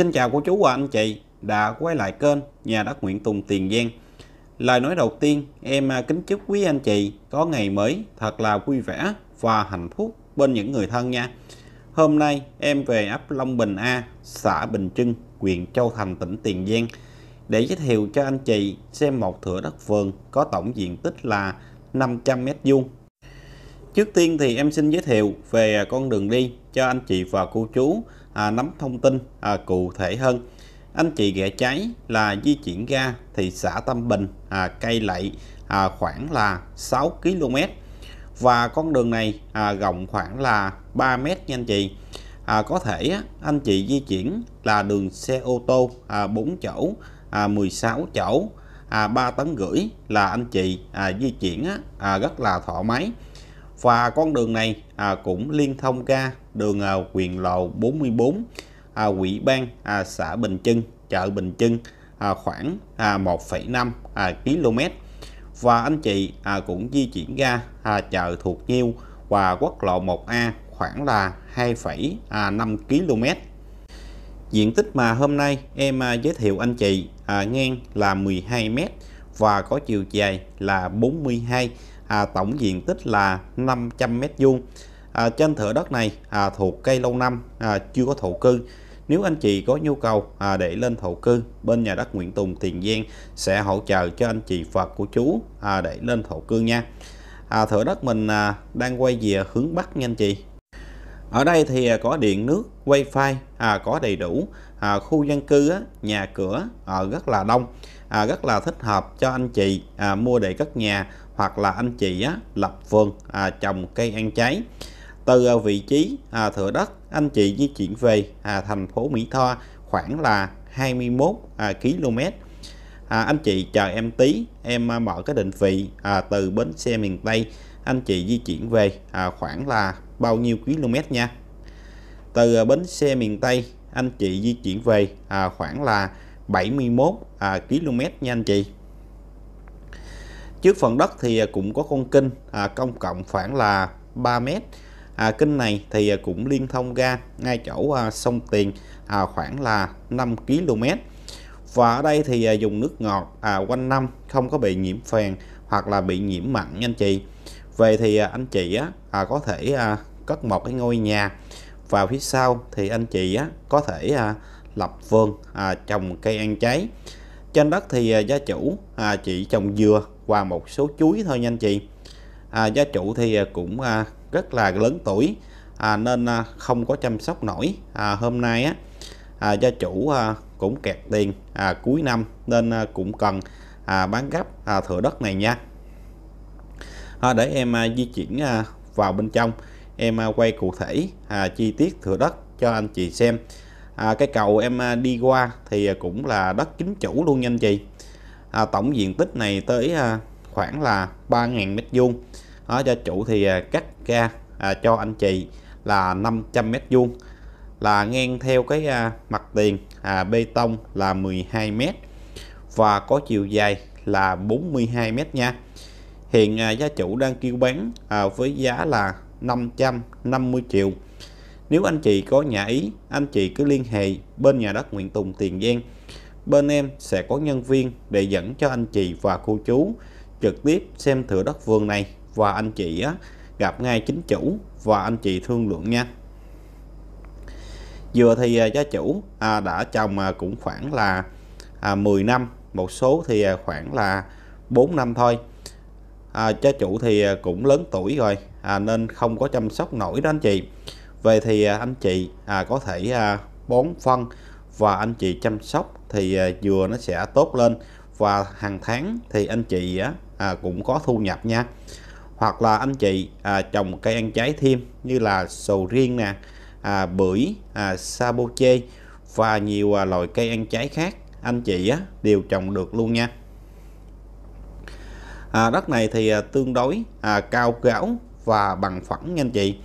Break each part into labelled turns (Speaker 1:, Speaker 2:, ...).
Speaker 1: Xin chào cô chú và anh chị đã quay lại kênh Nhà đất Nguyễn Tùng Tiền Giang. Lời nói đầu tiên, em à, kính chúc quý anh chị có ngày mới thật là vui vẻ và hạnh phúc bên những người thân nha. Hôm nay em về ấp Long Bình A, xã Bình Trưng, huyện Châu Thành, tỉnh Tiền Giang để giới thiệu cho anh chị xem một thửa đất vườn có tổng diện tích là 500 m vuông. Trước tiên thì em xin giới thiệu về à, con đường đi cho anh chị và cô chú à, nắm thông tin à, cụ thể hơn anh chị ghẻ cháy là di chuyển ra thị xã Tâm Bình à, cây lậy à, khoảng là 6 km và con đường này à, rộng khoảng là 3 m nha anh chị à, có thể anh chị di chuyển là đường xe ô tô à, 4 chỗ à, 16 chỗ à, 3 tấn rưỡi là anh chị à, di chuyển à, rất là thoải mái và con đường này à, cũng liên thông ra đường à, quyền lộ 44 à, quỹ ban à, xã Bình Trưng chợ Bình Trưng à, khoảng à, 1,5 à, km và anh chị à, cũng di chuyển ra à, chợ thuộc Nhiêu và quốc lộ 1A khoảng là 2,5 km diện tích mà hôm nay em à, giới thiệu anh chị à, ngang là 12 m và có chiều dài là 42 m à, tổng diện tích là 500 mét vuông à, trên thửa đất này à, thuộc cây lâu năm à, chưa có thổ cư nếu anh chị có nhu cầu à, để lên thổ cư bên nhà đất Nguyễn Tùng Tiền Giang sẽ hỗ trợ cho anh chị Phật của chú à, để lên thổ cư nha à, thửa đất mình à, đang quay về hướng Bắc nha anh chị ở đây thì à, có điện nước wifi à, có đầy đủ à, khu dân cư nhà cửa à, rất là đông à, rất là thích hợp cho anh chị à, mua để cất nhà hoặc là anh chị á, lập vườn à, trồng cây ăn trái từ à, vị trí à, thửa đất anh chị di chuyển về à, thành phố Mỹ Tho khoảng là 21 à, km à, anh chị chờ em tí em à, mở cái định vị à, từ bến xe miền Tây anh chị di chuyển về à, khoảng là bao nhiêu km nha từ à, bến xe miền Tây anh chị di chuyển về à, khoảng là 71 à, km nha anh chị trước phần đất thì à, cũng có con kênh à, công cộng khoảng là 3 m à, kênh này thì à, cũng liên thông ra ngay chỗ à, sông Tiền à, khoảng là 5 km và ở đây thì à, dùng nước ngọt à, quanh năm không có bị nhiễm phèn hoặc là bị nhiễm mặn nha anh chị về thì à, anh chị á, à, có thể à, cất một cái ngôi nhà vào phía sau thì anh chị á, có thể à, lập vườn à, trồng cây ăn trái trên đất thì à, gia chủ à, chỉ trồng dừa và một số chuối thôi nha anh chị à, gia chủ thì à, cũng à, rất là lớn tuổi à, nên à, không có chăm sóc nổi à, hôm nay á à, gia chủ à, cũng kẹt tiền à, cuối năm nên à, cũng cần à, bán gấp à, thửa đất này nha à, để em à, di chuyển à, vào bên trong em à, quay cụ thể à, chi tiết thửa đất cho anh chị xem à, cái cầu em à, đi qua thì à, cũng là đất chính chủ luôn nha anh chị à, tổng diện tích này tới à, khoảng là 3.000 mét vuông đó cho chủ thì cắt ra à, cho anh chị là 500 mét vuông là ngang theo cái à, mặt tiền à, bê tông là 12 mét và có chiều dài là 42 mét nha hiện à, gia chủ đang kêu bán à, với giá là 550 triệu nếu anh chị có nhà ý, anh chị cứ liên hệ bên nhà đất Nguyễn Tùng Tiền Giang. Bên em sẽ có nhân viên để dẫn cho anh chị và cô chú trực tiếp xem thửa đất vườn này và anh chị á, gặp ngay chính chủ và anh chị thương lượng nha. Vừa thì à, gia chủ à, đã trồng à, cũng khoảng là à, 10 năm, một số thì à, khoảng là 4 năm thôi. À, gia chủ thì à, cũng lớn tuổi rồi à, nên không có chăm sóc nổi đó anh chị Vậy thì à, anh chị à, có thể à, bón phân và anh chị chăm sóc thì à, dừa nó sẽ tốt lên và hàng tháng thì anh chị á, à, cũng có thu nhập nha hoặc là anh chị à, trồng cây ăn trái thêm như là sầu riêng nè à, bưởi à, sapoche và nhiều à, loại cây ăn trái khác anh chị á, đều trồng được luôn nha à, đất này thì à, tương đối à, cao gáo và bằng phẳng nha anh chị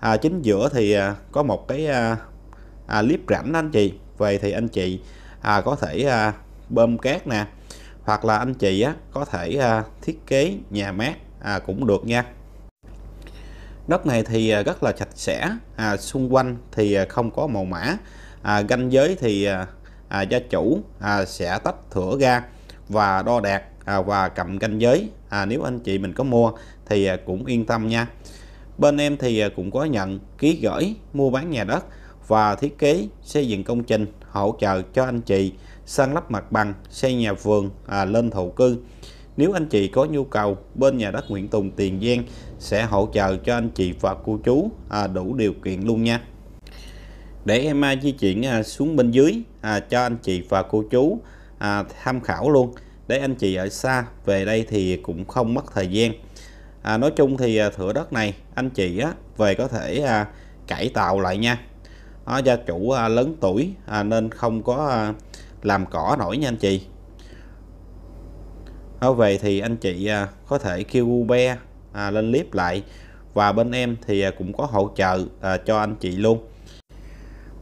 Speaker 1: à, chính giữa thì à, có một cái à, à, clip rãnh anh chị về thì anh chị à, có thể à, bơm cát nè hoặc là anh chị á, có thể à, thiết kế nhà mát à, cũng được nha đất này thì à, rất là sạch sẽ à, xung quanh thì à, không có màu mã à, ganh giới thì à, à, gia chủ à, sẽ tách thửa ra và đo đạt à, và cầm canh giới à, nếu anh chị mình có mua thì à, cũng yên tâm nha bên em thì à, cũng có nhận ký gửi mua bán nhà đất và thiết kế xây dựng công trình hỗ trợ cho anh chị san lấp mặt bằng xây nhà vườn à, lên thổ cư nếu anh chị có nhu cầu bên nhà đất Nguyễn Tùng Tiền Giang sẽ hỗ trợ cho anh chị và cô chú à, đủ điều kiện luôn nha để em à, di chuyển à, xuống bên dưới à, cho anh chị và cô chú à, tham khảo luôn để anh chị ở xa về đây thì cũng không mất thời gian à, nói chung thì à, thửa đất này anh chị á, về có thể à, cải tạo lại nha à, gia chủ à, lớn tuổi à, nên không có à, làm cỏ nổi nha anh chị à, về thì anh chị à, có thể kêu Uber à, lên clip lại và bên em thì à, cũng có hỗ trợ à, cho anh chị luôn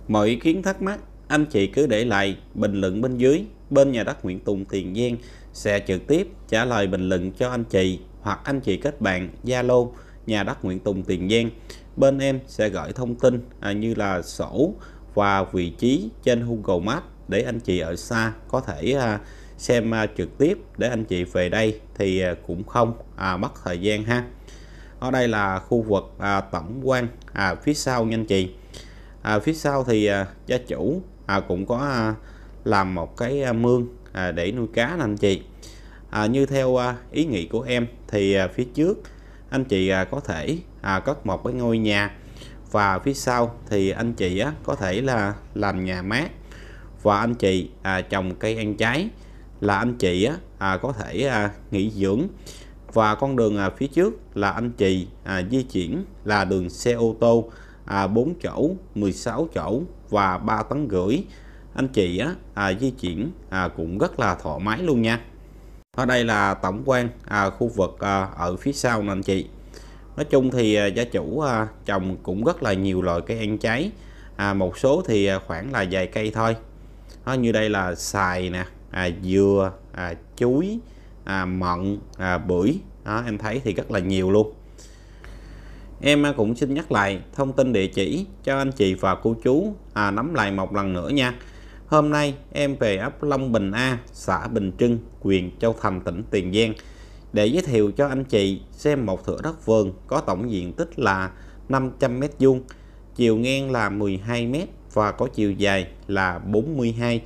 Speaker 1: mọi ý kiến thắc mắc anh chị cứ để lại bình luận bên dưới bên nhà đất Nguyễn Tùng Tiền Giang sẽ trực tiếp trả lời bình luận cho anh chị hoặc anh chị kết bạn Zalo nhà đất Nguyễn Tùng Tiền Giang bên em sẽ gửi thông tin à, như là sổ và vị trí trên Google Maps để anh chị ở xa có thể à, xem à, trực tiếp để anh chị về đây thì cũng không à, mất thời gian ha ở đây là khu vực tổng quan phía sau nha anh chị phía sau thì gia chủ cũng có làm một cái mương để nuôi cá nè anh chị à, như theo à, ý nghĩ của em thì à, phía trước anh chị à, có thể à, cất một cái ngôi nhà và phía sau thì anh chị á, có thể là làm nhà mát và anh chị à, trồng cây ăn trái là anh chị á, à, có thể à, nghỉ dưỡng và con đường à, phía trước là anh chị à, di chuyển là đường xe ô tô à, 4 chỗ 16 chỗ và 3 tấn rưỡi anh chị á, à, di chuyển à, cũng rất là thoải mái luôn nha ở đây là tổng quan à, khu vực à, ở phía sau anh chị nói chung thì à, gia chủ à, trồng cũng rất là nhiều loại cây ăn trái à, một số thì à, khoảng là vài cây thôi đó, như đây là xài nè à, dừa à, chuối à, mận à, bưởi đó, em thấy thì rất là nhiều luôn em à, cũng xin nhắc lại thông tin địa chỉ cho anh chị và cô chú à, nắm lại một lần nữa nha Hôm nay em về ấp Long Bình A, xã Bình Trưng, huyện Châu Thành, tỉnh Tiền Giang để giới thiệu cho anh chị xem một thửa đất vườn có tổng diện tích là 500 m vuông, chiều ngang là 12 m và có chiều dài là 42.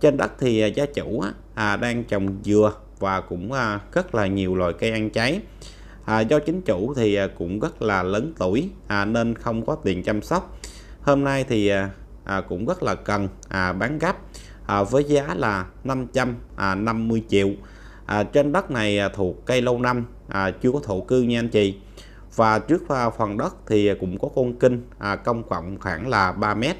Speaker 1: Trên đất thì à, gia chủ à, đang trồng dừa và cũng à, rất là nhiều loại cây ăn trái. À, do chính chủ thì à, cũng rất là lớn tuổi à, nên không có tiền chăm sóc. Hôm nay thì à, à, cũng rất là cần à, bán gấp à, với giá là 550 à, triệu à, trên đất này à, thuộc cây lâu năm à, chưa có thổ cư nha anh chị và trước à, phần đất thì cũng có con kinh à, công cộng khoảng là 3 mét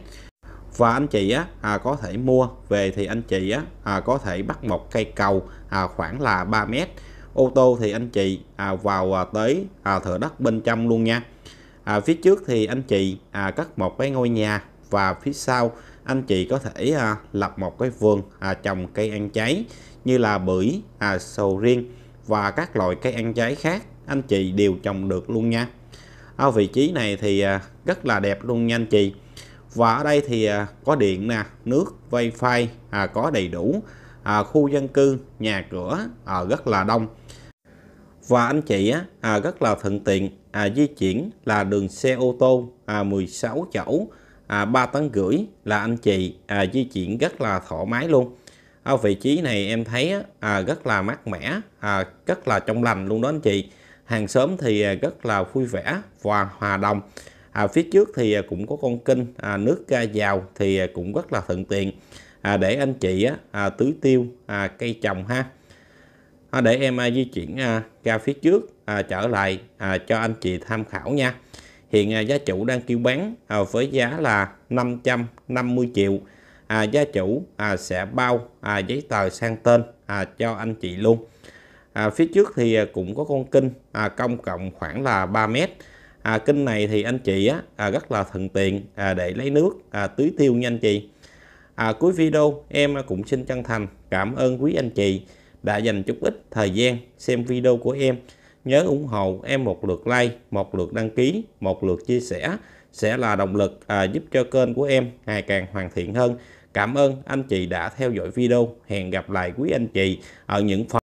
Speaker 1: và anh chị á, à, có thể mua về thì anh chị á, à, có thể bắt một cây cầu à, khoảng là 3 mét ô tô thì anh chị à, vào à, tới à, thửa đất bên trong luôn nha à, phía trước thì anh chị à, cắt một cái ngôi nhà và phía sau anh chị có thể à, lập một cái vườn à, trồng cây ăn trái như là bưởi, à, sầu riêng và các loại cây ăn trái khác anh chị đều trồng được luôn nha ở vị trí này thì à, rất là đẹp luôn nha anh chị và ở đây thì à, có điện nè nước wifi à, có đầy đủ à, khu dân cư nhà cửa à, rất là đông và anh chị á, à, rất là thuận tiện à, di chuyển là đường xe ô tô à, 16 chỗ à, 3 tấn rưỡi là anh chị à, di chuyển rất là thoải mái luôn ở vị trí này em thấy à, rất là mát mẻ à, rất là trong lành luôn đó anh chị hàng xóm thì à, rất là vui vẻ và hòa đồng à, phía trước thì à, cũng có con kinh à, nước ra vào thì à, cũng rất là thuận tiện à, để anh chị à, tưới tiêu à, cây trồng ha à, để em à, di chuyển à, ra phía trước à, trở lại à, cho anh chị tham khảo nha hiện à, giá chủ đang kêu bán à, với giá là 550 triệu à, gia chủ à, sẽ bao à, giấy tờ sang tên à, cho anh chị luôn à, phía trước thì à, cũng có con kinh à, công cộng khoảng là 3 mét à, kinh này thì anh chị á, à, rất là thuận tiện à, để lấy nước à, tưới tiêu nha anh chị à, cuối video em cũng xin chân thành cảm ơn quý anh chị đã dành chút ít thời gian xem video của em nhớ ủng hộ em một lượt like, một lượt đăng ký, một lượt chia sẻ sẽ là động lực à, giúp cho kênh của em ngày càng hoàn thiện hơn. Cảm ơn anh chị đã theo dõi video. Hẹn gặp lại quý anh chị ở những phần